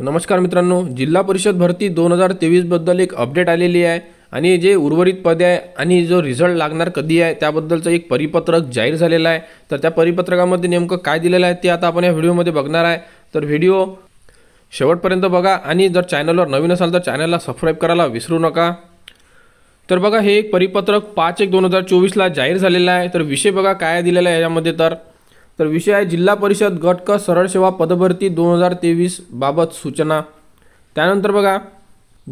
नमस्कार मित्रांनो जिल्हा परिषद भरती दोन हजार तेवीसबद्दल एक अपडेट आलेली आहे आणि जे उर्वरित पदे आहे आणि जो रिझल्ट लागणार कधी आहे त्याबद्दलचं एक परिपत्रक जाहीर झालेलं आहे तर त्या परिपत्रकामध्ये नेमकं काय दिलेलं आहे ते आता आपण या व्हिडिओमध्ये बघणार आहे तर व्हिडिओ शेवटपर्यंत बघा आणि जर चॅनलवर नवीन असाल तर चॅनलला सबस्क्राईब करायला विसरू नका तर बघा हे एक परिपत्रक पाच एक दोन हजार चोवीसला जाहीर झालेलं आहे तर विषय बघा काय दिलेला आहे याच्यामध्ये तर तर विषय आहे जिल्हा परिषद गट क सरळ सेवा पदभरती दोन हजार तेवीस बाबत सूचना त्यानंतर बघा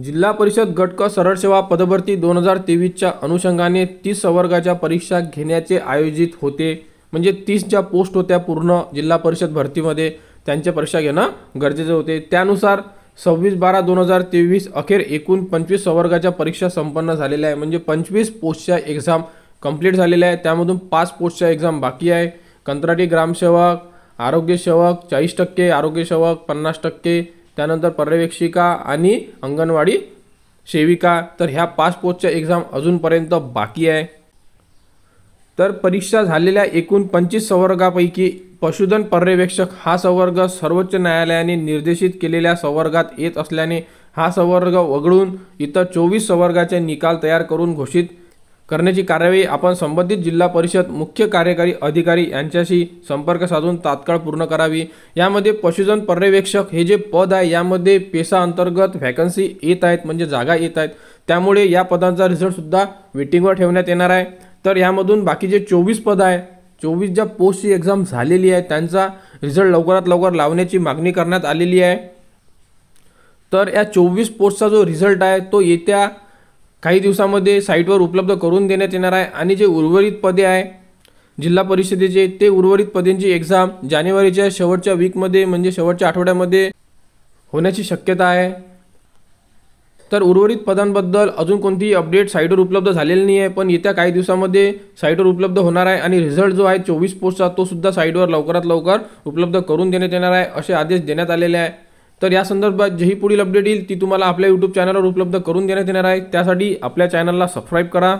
जिल्हा परिषद गट क सरळ सेवा पदभरती दोन हजार तेवीसच्या अनुषंगाने तीस सवर्गाच्या परीक्षा घेण्याचे आयोजित होते म्हणजे तीस ज्या पोस्ट होत्या पूर्ण जिल्हा परिषद भरतीमध्ये त्यांच्या परीक्षा घेणं गरजेचं होते त्यानुसार सव्वीस बारा दोन हजार तेवीस अखेर एकूण पंचवीस सवर्गाच्या परीक्षा संपन्न झालेल्या आहे म्हणजे पंचवीस पोस्टच्या एक्झाम कंप्लीट झालेल्या आहे त्यामधून पाच पोस्टच्या एक्झाम बाकी आहे कंत्राटी ग्रामसेवक आरोग्यसेवक चाळीस टक्के आरोग्यसेवक पन्नास टक्के त्यानंतर पर्यवेक्षिका आणि अंगणवाडी सेविका तर ह्या पाच एक्झाम अजूनपर्यंत बाकी आहे तर परीक्षा झालेल्या एकूण पंचवीस संवर्गापैकी पशुधन पर्यवेक्षक हा संवर्ग सर्वोच्च न्यायालयाने निर्देशित केलेल्या संवर्गात येत असल्याने हा संवर्ग वगळून इतर चोवीस संवर्गाचे निकाल तयार करून घोषित करण्याची कार्यवाही आपण संबंधित जिल्हा परिषद मुख्य कार्यकारी अधिकारी यांच्याशी संपर्क साधून तात्काळ पूर्ण करावी यामध्ये पशुधन पर्यवेक्षक हे जे पद आहे यामध्ये पेसा अंतर्गत व्हॅकन्सी येत आहेत म्हणजे जागा येत आहेत त्यामुळे या पदांचा रिझल्टसुद्धा वेटिंगवर ठेवण्यात येणार आहे तर यामधून बाकी जे चोवीस पद आहे चोवीस ज्या पोस्टची एक्झाम झालेली आहे त्यांचा रिझल्ट लवकरात लवकर लावण्याची मागणी करण्यात आलेली आहे तर या चोवीस पोस्टचा जो रिझल्ट आहे तो येत्या काही दिवसामध्ये साईटवर उपलब्ध करून देण्यात येणार आहे आणि जे उर्वरित पदे आहे जिल्हा परिषदेचे ते उर्वरित पदेंची एक्झाम जानेवारीच्या शेवटच्या वीकमध्ये म्हणजे शेवटच्या आठवड्यामध्ये होण्याची शक्यता आहे तर उर्वरित पदांबद्दल अजून कोणतीही अपडेट साईटवर उपलब्ध झालेली नाही आहे पण येत्या काही दिवसामध्ये साईटवर उपलब्ध होणार आहे आणि रिझल्ट जो आहे चोवीस पोस्टचा तो सुद्धा साईटवर लवकरात लवकर उपलब्ध करून देण्यात येणार आहे असे आदेश देण्यात आलेले आहे तर या संदर्भात जी पुढील अपडेट येईल ती तुम्हाला आपल्या यूट्यूब चॅनलवर उपलब्ध करून देण्यात येणार आहे त्यासाठी आपल्या चॅनलला सबस्क्राईब करा